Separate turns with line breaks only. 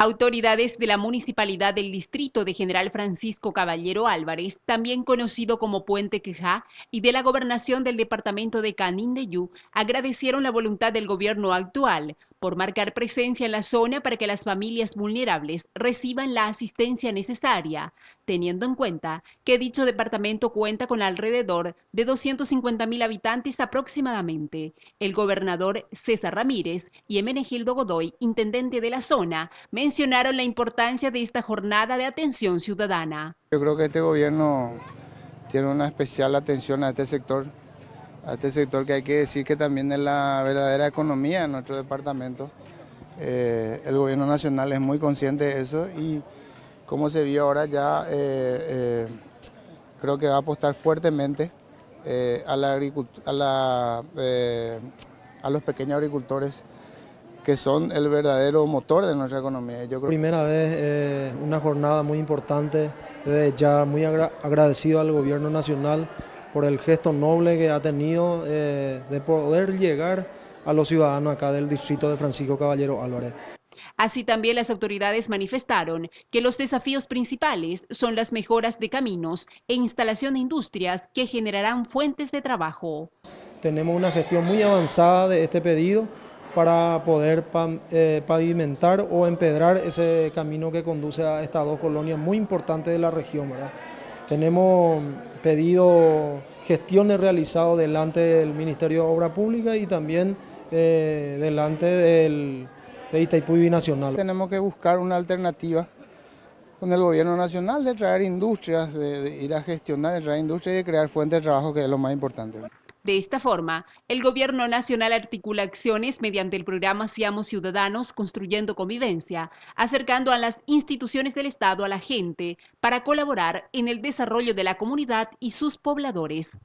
Autoridades de la Municipalidad del Distrito de General Francisco Caballero Álvarez, también conocido como Puente Queja, y de la Gobernación del Departamento de Canindeyú agradecieron la voluntad del gobierno actual por marcar presencia en la zona para que las familias vulnerables reciban la asistencia necesaria, teniendo en cuenta que dicho departamento cuenta con alrededor de 250 mil habitantes aproximadamente. El gobernador César Ramírez y Gildo Godoy, intendente de la zona, mencionaron la importancia de esta jornada de atención ciudadana.
Yo creo que este gobierno tiene una especial atención a este sector a este sector que hay que decir que también es la verdadera economía en nuestro departamento. Eh, el gobierno nacional es muy consciente de eso y como se vio ahora ya eh, eh, creo que va a apostar fuertemente a, la a los pequeños agricultores que son el verdadero motor de nuestra economía. Yo creo Primera
vez, una jornada muy importante, ya muy agradecido al gobierno nacional por el gesto noble que ha tenido eh, de poder llegar a los ciudadanos acá del distrito de Francisco Caballero Álvarez.
Así también las autoridades manifestaron que los desafíos principales son las mejoras de caminos e instalación de industrias que generarán fuentes de trabajo.
Tenemos una gestión muy avanzada de este pedido para poder eh, pavimentar o empedrar ese camino que conduce a estas dos colonias muy importantes de la región. ¿verdad? Tenemos pedido gestiones realizadas delante del Ministerio de Obras Públicas y también eh, delante del, de Itaipú Binacional. Tenemos
que buscar una alternativa con el gobierno nacional de traer industrias, de, de ir a gestionar, de traer industrias y de crear fuentes de trabajo que es lo más importante.
De esta forma, el Gobierno Nacional articula acciones mediante el programa Seamos Ciudadanos Construyendo Convivencia, acercando a las instituciones del Estado a la gente para colaborar en el desarrollo de la comunidad y sus pobladores.